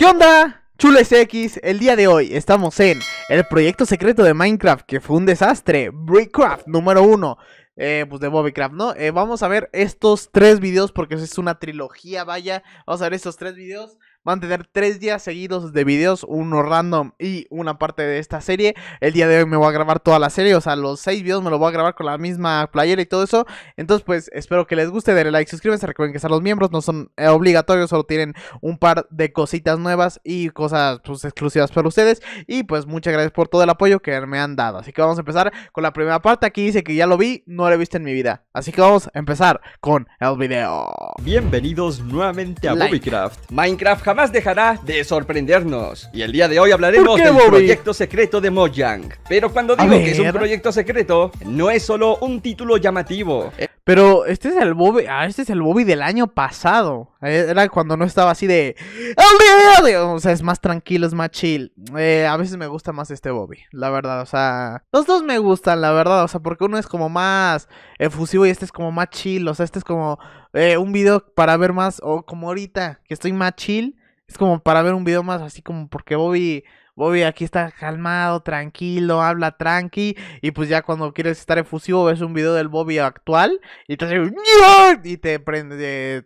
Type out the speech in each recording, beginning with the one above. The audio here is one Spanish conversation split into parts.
¿Qué onda? Chules X, el día de hoy estamos en el proyecto secreto de Minecraft que fue un desastre, Brickcraft número uno, eh, pues de Bobbycraft, ¿no? Eh, vamos a ver estos tres videos porque es una trilogía, vaya, vamos a ver estos tres videos Van a tener tres días seguidos de videos, uno random y una parte de esta serie. El día de hoy me voy a grabar toda la serie, o sea, los seis videos me lo voy a grabar con la misma playera y todo eso. Entonces, pues espero que les guste, denle like, suscríbanse, recuerden que están los miembros, no son eh, obligatorios, solo tienen un par de cositas nuevas y cosas pues, exclusivas para ustedes. Y pues muchas gracias por todo el apoyo que me han dado. Así que vamos a empezar con la primera parte. Aquí dice que ya lo vi, no lo he visto en mi vida. Así que vamos a empezar con el video. Bienvenidos nuevamente a Minecraft Minecraft jamás dejará de sorprendernos. Y el día de hoy hablaremos del proyecto secreto de Mojang. Pero cuando digo que es un proyecto secreto, no es solo un título llamativo. Eh, Pero este es el Bobby, ah, este es el Bobby del año pasado. Eh, era cuando no estaba así de oh, oh, o sea, es más tranquilo, es más chill. Eh, a veces me gusta más este Bobby, la verdad, o sea, los dos me gustan, la verdad, o sea, porque uno es como más efusivo y este es como más chill, o sea, este es como un video para ver más, o como ahorita, que estoy más chill, es como para ver un video más así como porque Bobby, Bobby aquí está calmado, tranquilo, habla tranqui. Y pues ya cuando quieres estar efusivo ves un video del Bobby actual y te Y te prende, de,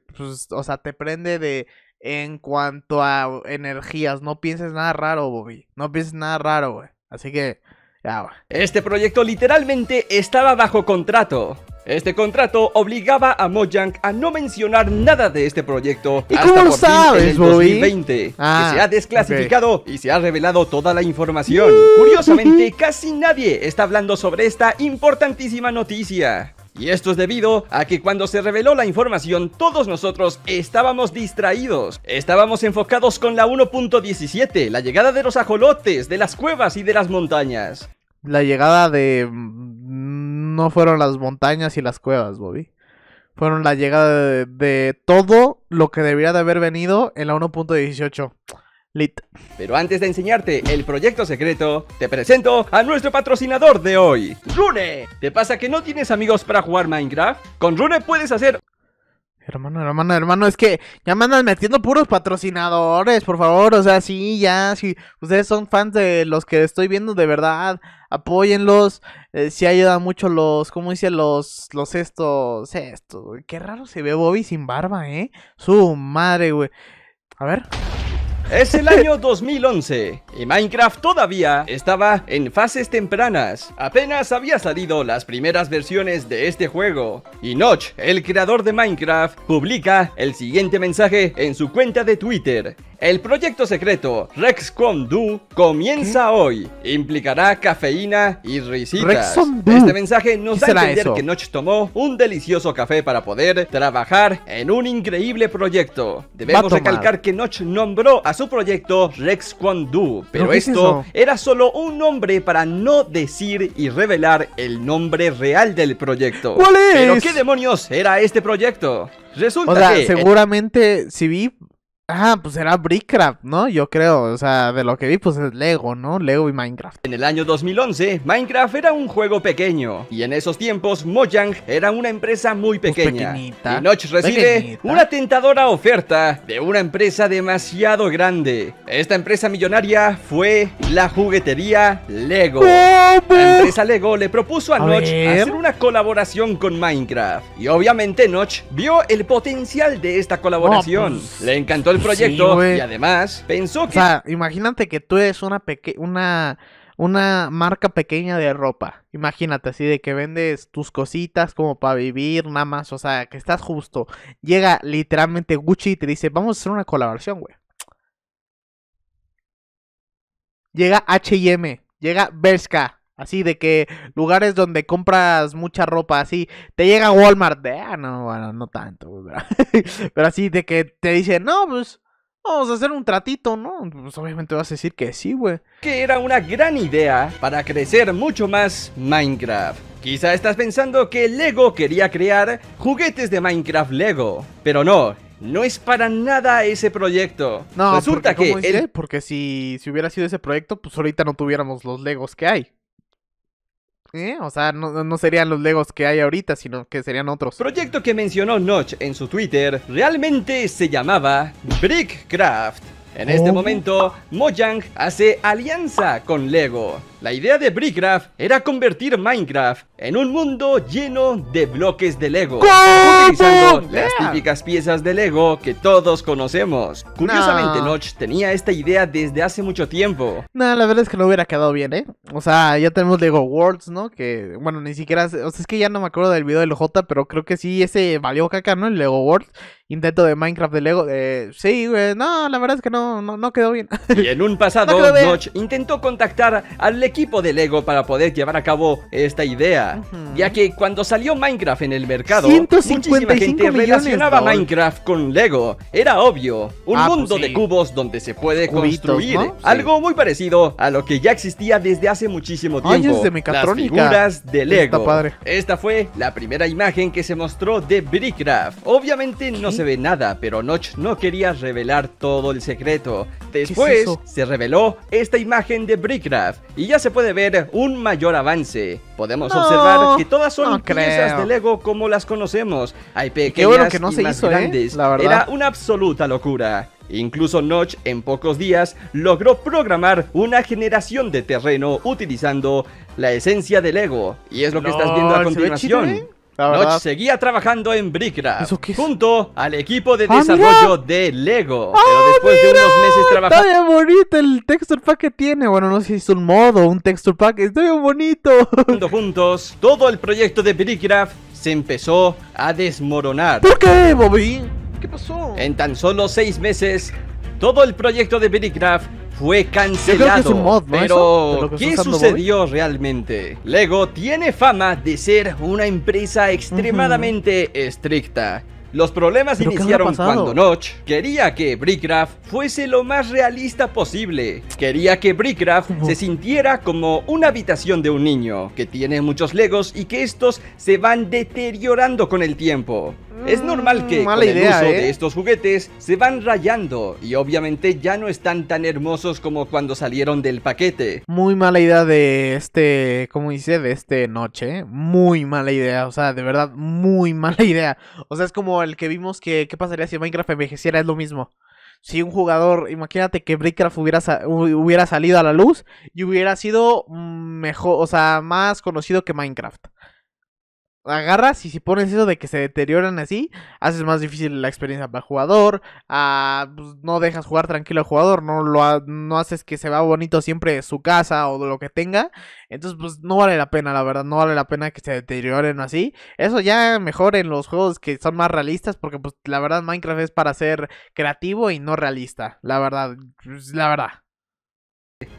o sea, te prende de... En cuanto a energías, no pienses nada raro, Bobby. No pienses nada raro, güey. Así que, ya Este proyecto literalmente estaba bajo contrato. Este contrato obligaba a Mojang a no mencionar nada de este proyecto hasta por en 2020, que ah, se ha desclasificado y se ha revelado toda la información. Curiosamente, casi nadie está hablando sobre esta importantísima noticia. Y esto es debido a que cuando se reveló la información todos nosotros estábamos distraídos. Estábamos enfocados con la 1.17, la llegada de los ajolotes, de las cuevas y de las montañas. La llegada de no fueron las montañas y las cuevas, Bobby. Fueron la llegada de, todo lo que debería de haber venido en la 1.18. Lit. Pero antes de enseñarte el proyecto secreto, te presento a nuestro patrocinador de hoy, Rune. ¿Te pasa que no tienes amigos para jugar Minecraft? Con Rune puedes hacer... Hermano, hermano, hermano, es que ya me andan metiendo puros patrocinadores, por favor, o sea, sí, ya, sí, ustedes son fans de los que estoy viendo de verdad, apóyenlos. Eh, si ayudan ayuda mucho los, ¿cómo dice? Los, los estos, estos, Qué raro se ve Bobby sin barba, ¿eh? Su madre, güey. A ver. Es el año 2011 y Minecraft todavía estaba en fases tempranas. Apenas había salido las primeras versiones de este juego. Y Notch, el creador de Minecraft, publica el siguiente mensaje en su cuenta de Twitter. El proyecto secreto Rex Do comienza hoy. Implicará cafeína y risitas. Este mensaje nos da entender que Notch tomó un delicioso café para poder trabajar en un increíble proyecto. Debemos recalcar que Notch nombró a su proyecto Rex Do, pero esto era solo un nombre para no decir y revelar el nombre real del proyecto. ¿Cuál es? Pero qué demonios era este proyecto? Resulta que seguramente si vi Ah, pues era Brickcraft, ¿no? Yo creo, o sea, de lo que vi, pues es Lego, ¿no? Lego y Minecraft. En el año 2011, Minecraft era un juego pequeño, y en esos tiempos, Mojang era una empresa muy pues pequeña. y Notch recibe una tentadora oferta de una empresa demasiado grande. Esta empresa millonaria fue la juguetería Lego. La empresa Lego le propuso a, Noch Notch hacer una colaboración con Minecraft, y obviamente Notch vio el potencial de esta colaboración. Pues. Le encantó el proyecto y además pensó que... imagínate que tú eres una una una marca pequeña de ropa. Imagínate así de que vendes tus cositas como para vivir, nada más, o sea, que estás justo. Llega literalmente Gucci y te dice, "Vamos a hacer una colaboración, güey." Llega H&M, llega Berska Así de que lugares donde compras mucha ropa, así te llega Walmart, ah, no, bueno, no tanto, pero así de que te dicen, no, pues Vamos a hacer un tratito, ¿no? Pues obviamente vas a decir que sí, güey. Que era una gran idea para crecer mucho más Minecraft. Quizá estás pensando que Lego quería crear juguetes de Minecraft Lego, pero no. No es para nada ese proyecto. No, resulta porque, que. Porque si, si hubiera sido ese proyecto, pues ahorita no tuviéramos los Legos que hay. ¿eh? O sea, no, serían los Legos que hay ahorita, sino que serían otros. Proyecto que mencionó Notch en su Twitter realmente se llamaba Brickcraft. En este oh. momento, Mojang hace alianza con Lego la idea de Brickcraft era convertir Minecraft en un mundo lleno de bloques de Lego, utilizando las típicas piezas de Lego que todos conocemos. Curiosamente, Noch tenía esta idea desde hace mucho tiempo. No, la verdad es que no hubiera quedado bien, ¿eh? O sea, ya tenemos Lego Worlds, ¿no? Que, bueno, ni siquiera, o sea, es que ya no me acuerdo del video del J, pero creo que sí, ese valió caca, ¿no? El Lego Worlds intento de Minecraft de Lego. Eh, sí, güey, no, la verdad es que no, no, quedó bien. Y en un pasado, Noch intentó contactar al equipo de Lego para poder llevar a cabo esta idea, ya que cuando salió Minecraft en el mercado, muchísima gente relacionaba Minecraft con Lego. Era obvio, un ah, pues mundo de cubos donde se puede construir algo muy parecido a lo que ya existía desde hace muchísimo tiempo. las figuras de Lego. Esta fue la primera imagen que se mostró de Brickraft. Obviamente no se ve nada, pero Notch no quería revelar todo el secreto. Después se reveló esta imagen de Brickraft y ya se puede ver un mayor avance. Podemos observar que todas son piezas de Lego como las conocemos. Hay pequeñas y grandes. Era una absoluta locura. Incluso Notch en pocos días logró programar una generación de terreno utilizando la esencia de Lego. Y es lo que estás viendo a continuación. Eh? seguía trabajando en Brickraft junto al equipo de ah, desarrollo de Lego. pero ah, después de unos meses trabajando. Está bien bonito el texture pack que tiene. Bueno, no sé si es un modo, un texture pack. Está bien bonito. Juntos, todo el proyecto de Brickraft se empezó a desmoronar. ¿Por qué, Bobby? ¿Qué pasó? En tan solo seis meses, todo el proyecto de Brickraft fue cancelado. Pero, ¿qué sucedió realmente? Lego tiene fama de ser una empresa extremadamente estricta los problemas iniciaron cuando Notch quería que Brickcraft fuese lo más realista posible. Quería que Brickcraft se sintiera como una habitación de un niño, que tiene muchos legos y que estos se van deteriorando con el tiempo. Es mm, normal que el uso ¿eh? de estos juguetes se van rayando y obviamente ya no están tan hermosos como cuando salieron del paquete. Muy mala idea de este, ¿cómo dice? De este noche. ¿eh? Muy mala idea, o sea, de verdad, muy mala idea. O sea, es como el que vimos que qué pasaría si Minecraft envejeciera es lo mismo. Si un jugador, imagínate que BreakCraft hubiera, hubiera salido a la luz y hubiera sido mm, mejor, o sea, más conocido que Minecraft agarras y si pones eso de que se deterioran así, haces más difícil la experiencia para el jugador, ah, pues, no dejas jugar tranquilo al jugador, no, lo no haces que se va bonito siempre su casa o lo que tenga, entonces pues no vale la pena, la verdad, no vale la pena que se deterioren así, eso ya mejor en los juegos que son más realistas, porque pues la verdad Minecraft es para ser creativo y no realista, la verdad, pues, la verdad.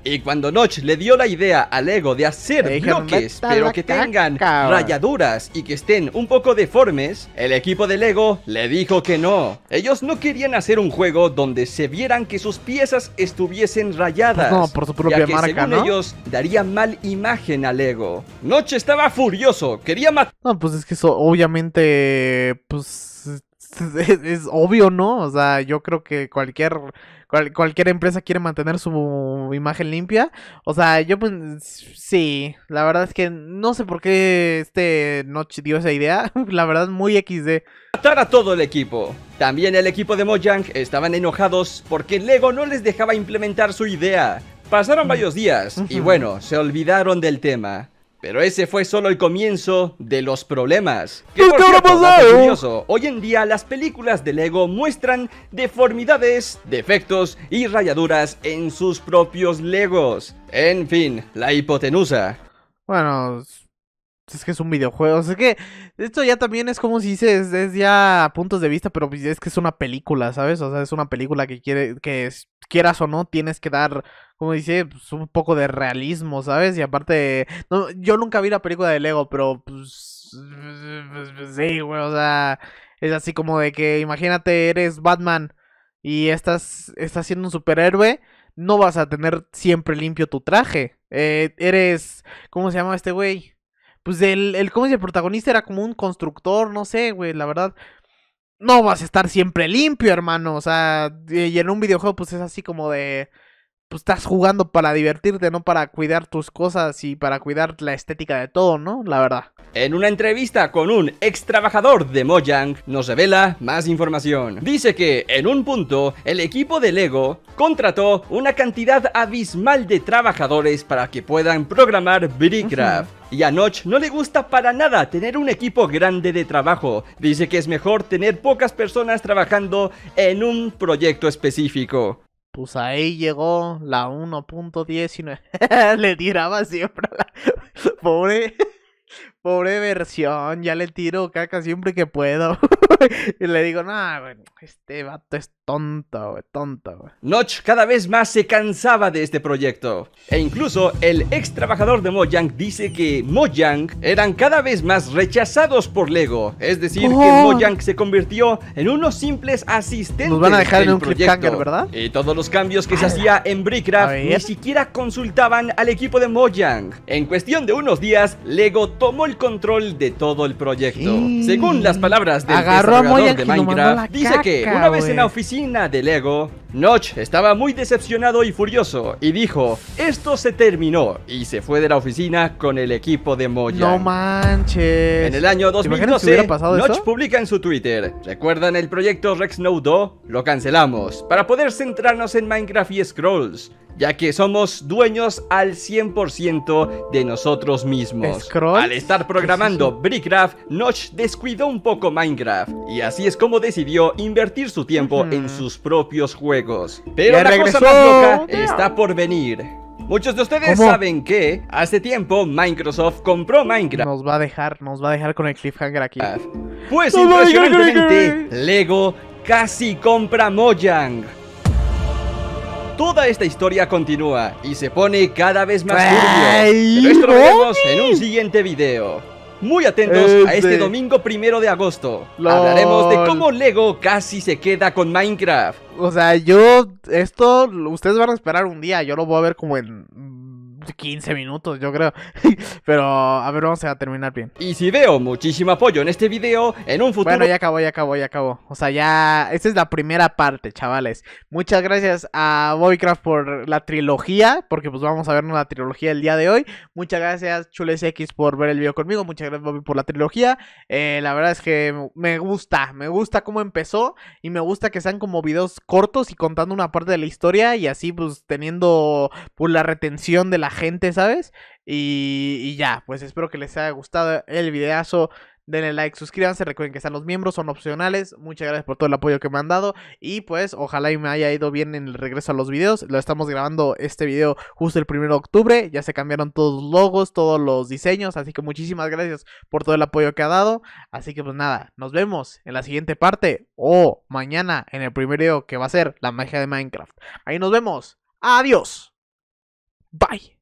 Y cuando Notch le dio la idea a Lego de hacer bloques, pero que tengan rayaduras y que estén un poco deformes, el equipo de Lego le dijo que no. Ellos no querían hacer un juego donde se vieran que sus piezas estuviesen rayadas. por su propia marca, ellos, daría mal imagen a Lego. Noche estaba furioso, quería matar... No, pues es que eso obviamente, pues... es, obvio, ¿no? O sea, yo creo que cualquier cualquier empresa quiere mantener su imagen limpia. O sea, yo pues sí, la verdad es que no sé por qué este Notch dio esa idea, la verdad muy XD. Matar a todo el equipo. También el equipo de Mojang estaban enojados porque Lego no les dejaba implementar su idea. Pasaron mm. varios días y bueno, se olvidaron del tema. Pero ese fue solo el comienzo de los problemas. Que por cierto, curioso, hoy en día las películas de Lego muestran deformidades, defectos y rayaduras en sus propios Legos. En fin, la hipotenusa. Bueno, es que es un videojuego. es que esto ya también es como si dices, es ya puntos de vista, pero pues es que es una película, ¿sabes? O sea, es una película que quiere, que es, quieras o no, tienes que dar, como dice, pues, un poco de realismo, ¿sabes? Y aparte, yo nunca vi la película de Lego, pero pues, pues, sí, güey, o sea, es así como de que imagínate, eres Batman y estás, estás siendo un superhéroe, no vas a tener siempre limpio tu traje. Eh, eres, ¿cómo se llama este güey? Pues el, el, ¿cómo el protagonista? Era como un constructor, no sé, güey, la verdad no vas a estar siempre limpio, hermano. O sea, y en un videojuego, pues es así como de pues estás jugando para divertirte, no para cuidar tus cosas y para cuidar la estética de todo, ¿no? La verdad. En una entrevista con un ex trabajador de Mojang nos revela más información. Dice que en un punto el equipo de Lego contrató una cantidad abismal de trabajadores para que puedan programar BrickCraft. Y a no le gusta para nada tener un equipo grande de trabajo. Dice que es mejor tener pocas personas trabajando en un proyecto específico. Pues ahí llegó la 1.19. le tiraba siempre la... Pobre... Pobre versión, ya le tiro caca siempre que puedo. y le digo, no, güey, este vato es tonto, güey, tonto, güey. Notch cada vez más se cansaba de este proyecto. E incluso el ex trabajador de Mojang dice que Mojang eran cada vez más rechazados por Lego. Es decir, que oh. Mojang se convirtió en unos simples asistentes. Nos van a dejar en un proyecto. ¿verdad? Y todos los cambios que se hacía en BrickCraft ni siquiera consultaban al equipo de Mojang. En cuestión de unos días, Lego tomó el control de todo el proyecto. Según las palabras de dice que una vez en la oficina de Lego, Notch estaba muy decepcionado y furioso y dijo, esto se terminó y se fue de la oficina con el equipo de Mojang No manches. En el año 2012, Notch publica en su Twitter, ¿recuerdan el proyecto Rex Lo cancelamos para poder centrarnos en Minecraft y Scrolls ya que somos dueños al 100% de nosotros mismos. Al estar programando Brickraft, Notch descuidó un poco Minecraft, y así es como decidió invertir su tiempo en sus propios juegos. Pero la cosa más loca está por venir. Muchos de ustedes saben que hace tiempo Microsoft compró Minecraft. Nos va a dejar, nos va a dejar con el cliffhanger aquí. Ah, pues impresionantemente, Lego casi compra Mojang. Toda esta historia continúa y se pone cada vez más turbio. Pero esto lo en un siguiente video. Muy atentos a este, este domingo primero de agosto. Hablaremos de cómo Lego casi se queda con Minecraft. O sea, yo, esto, ustedes van a esperar un día, yo lo voy a ver como en 15 minutos, yo creo. Pero a ver, vamos a terminar bien. Y si veo muchísimo apoyo en este video, en un futuro. Bueno, ya acabó, ya acabó, ya acabó. O sea, ya. Esta es la primera parte, chavales. Muchas gracias a Boycraft por la trilogía, porque pues vamos a vernos la trilogía el día de hoy. Muchas gracias, Chules X, por ver el video conmigo. Muchas gracias, Bobby, por la trilogía. Eh, la verdad es que me gusta, me gusta cómo empezó y me gusta que sean como videos cortos y contando una parte de la historia y así pues teniendo pues la retención de la gente, ¿sabes? Y, ya, pues espero que les haya gustado el videazo. Denle like, suscríbanse, recuerden que están los miembros, son opcionales. Muchas gracias por todo el apoyo que me han dado. Y pues ojalá y me haya ido bien en el regreso a los videos. Lo estamos grabando este video justo el 1 de octubre. Ya se cambiaron todos los logos, todos los diseños. Así que muchísimas gracias por todo el apoyo que ha dado. Así que pues nada, nos vemos en la siguiente parte o mañana en el primer video que va a ser la magia de Minecraft. Ahí nos vemos. Adiós. Bye.